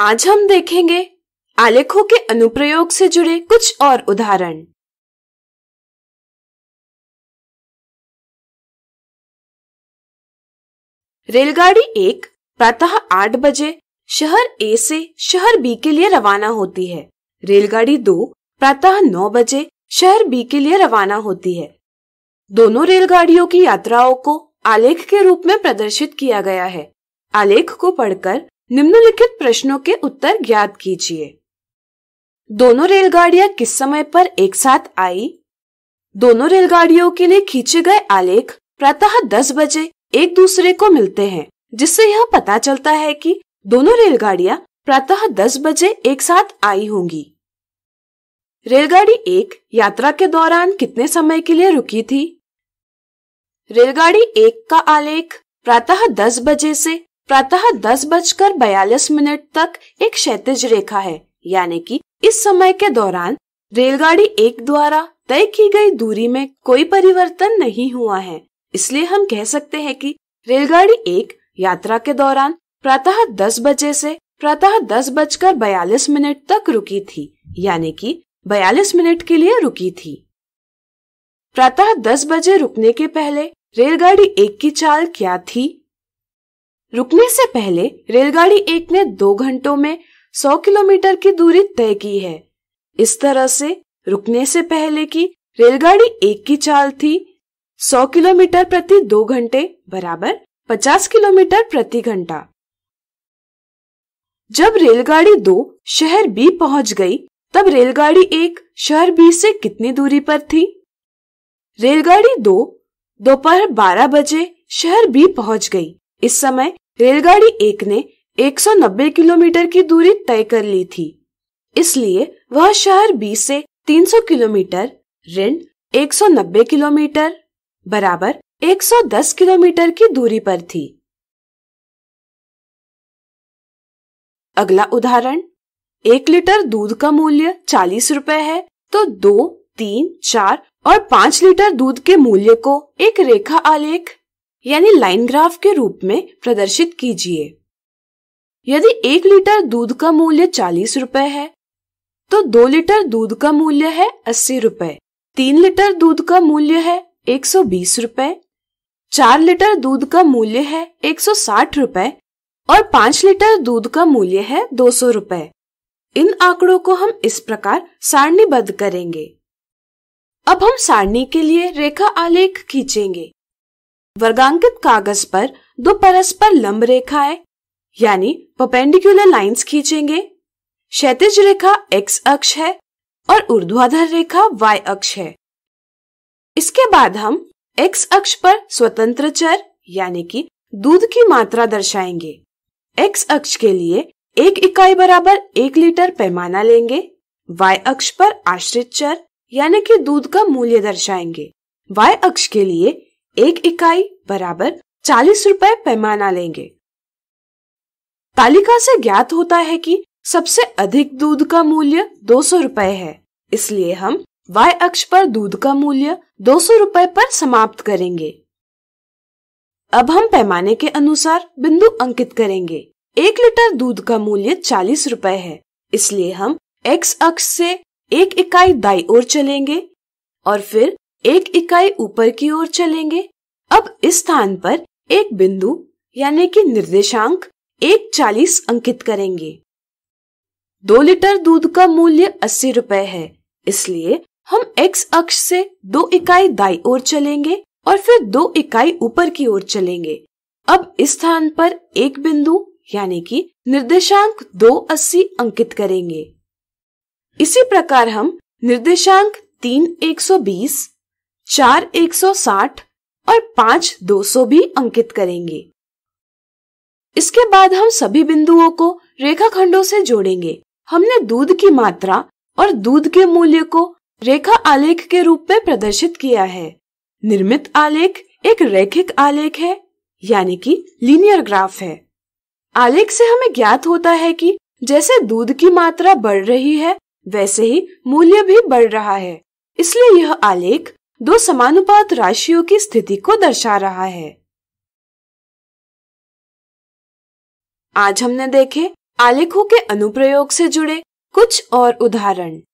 आज हम देखेंगे आलेखों के अनुप्रयोग से जुड़े कुछ और उदाहरण रेलगाड़ी एक प्रातः आठ बजे शहर ए से शहर बी के लिए रवाना होती है रेलगाड़ी दो प्रातः नौ बजे शहर बी के लिए रवाना होती है दोनों रेलगाड़ियों की यात्राओं को आलेख के रूप में प्रदर्शित किया गया है आलेख को पढ़कर निम्नलिखित प्रश्नों के उत्तर ज्ञात कीजिए दोनों रेलगाड़ियां किस समय पर एक साथ आई दोनों रेलगाड़ियों के लिए खींचे गए आलेख प्रातः दस बजे एक दूसरे को मिलते हैं जिससे यह पता चलता है कि दोनों रेलगाड़ियां प्रातः दस बजे एक साथ आई होंगी रेलगाड़ी एक यात्रा के दौरान कितने समय के लिए रुकी थी रेलगाड़ी एक का आलेख प्रातः दस बजे से प्रातः दस बजकर बयालीस मिनट तक एक क्षेत्र रेखा है यानी कि इस समय के दौरान रेलगाड़ी एक द्वारा तय की गई दूरी में कोई परिवर्तन नहीं हुआ है इसलिए हम कह सकते हैं कि रेलगाड़ी एक यात्रा के दौरान प्रातः दस बजे से प्रातः दस बजकर बयालीस मिनट तक रुकी थी यानी कि बयालीस मिनट के लिए रुकी थी प्रातः दस बजे रुकने के पहले रेलगाड़ी एक की चाल क्या थी रुकने से पहले रेलगाड़ी एक ने दो घंटों में 100 किलोमीटर की दूरी तय की है इस तरह से रुकने से पहले की रेलगाड़ी एक की चाल थी 100 किलोमीटर प्रति दो घंटे बराबर 50 किलोमीटर प्रति घंटा जब रेलगाड़ी दो शहर बी पहुंच गई तब रेलगाड़ी एक शहर बी से कितनी दूरी पर थी रेलगाड़ी दो दोपहर 12 बजे शहर बी पहुंच गई इस समय रेलगाड़ी एक ने 190 किलोमीटर की दूरी तय कर ली थी इसलिए वह शहर बी से 300 किलोमीटर ऋण 190 किलोमीटर बराबर 110 किलोमीटर की दूरी पर थी अगला उदाहरण एक लीटर दूध का मूल्य चालीस रूपए है तो दो तीन चार और पाँच लीटर दूध के मूल्य को एक रेखा आलेख यानी लाइन ग्राफ के रूप में प्रदर्शित कीजिए यदि एक लीटर दूध का मूल्य चालीस रूपए है तो दो लीटर दूध का मूल्य है अस्सी रूपए तीन लीटर दूध का मूल्य है एक सौ बीस रूपए चार लीटर दूध का मूल्य है एक सौ साठ रूपए और पांच लीटर दूध का मूल्य है दो सौ रूपए इन आंकड़ों को हम इस प्रकार सारणीबद्ध करेंगे अब हम सारणी के लिए रेखा आलेख खींचेंगे वर्गांकित कागज पर दो परस्पर लंब रेखाएं यानी परपेंडिकुलर लाइंस खींचेंगे क्षैतिज रेखा एक्स अक्ष है और ऊर्ध्वाधर रेखा वाई अक्ष है इसके बाद हम एक्स अक्ष पर स्वतंत्र चर यानी कि दूध की मात्रा दर्शाएंगे एक्स अक्ष के लिए एक इकाई बराबर एक लीटर पैमाना लेंगे y अक्ष पर आश्रित चर यानी कि दूध का मूल्य दर्शाएंगे y अक्ष के लिए एक इकाई बराबर चालीस रुपए पैमाना लेंगे तालिका से ज्ञात होता है कि सबसे अधिक दूध का मूल्य दो सौ रूपए है इसलिए हम y अक्ष पर दूध का मूल्य दो सौ रूपए पर समाप्त करेंगे अब हम पैमाने के अनुसार बिंदु अंकित करेंगे एक लीटर दूध का मूल्य चालीस रूपए है इसलिए हम x अक्ष से एक इकाई दाई ओर चलेंगे और फिर एक इकाई ऊपर की ओर चलेंगे अब इस स्थान पर एक बिंदु यानी कि निर्देशांक एक चालीस अंकित करेंगे दो लीटर दूध का मूल्य अस्सी रुपए है इसलिए हम x अक्ष से दो इकाई दाई ओर चलेंगे और फिर दो इकाई ऊपर की ओर चलेंगे अब इस स्थान पर एक बिंदु यानी कि निर्देशांक दो अस्सी अंकित करेंगे इसी प्रकार हम निर्देशांक तीन एक सौ बीस चार एक सौ साठ और पांच सौ भी अंकित करेंगे इसके बाद हम सभी बिंदुओं को रेखाखंडों से जोड़ेंगे हमने दूध की मात्रा और दूध के मूल्य को रेखा आलेख के रूप में प्रदर्शित किया है निर्मित आलेख एक रैखिक आलेख है यानी कि लीनियर ग्राफ है आलेख से हमें ज्ञात होता है कि जैसे दूध की मात्रा बढ़ रही है वैसे ही मूल्य भी बढ़ रहा है इसलिए यह आलेख दो समानुपात राशियों की स्थिति को दर्शा रहा है आज हमने देखे आलेखों के अनुप्रयोग से जुड़े कुछ और उदाहरण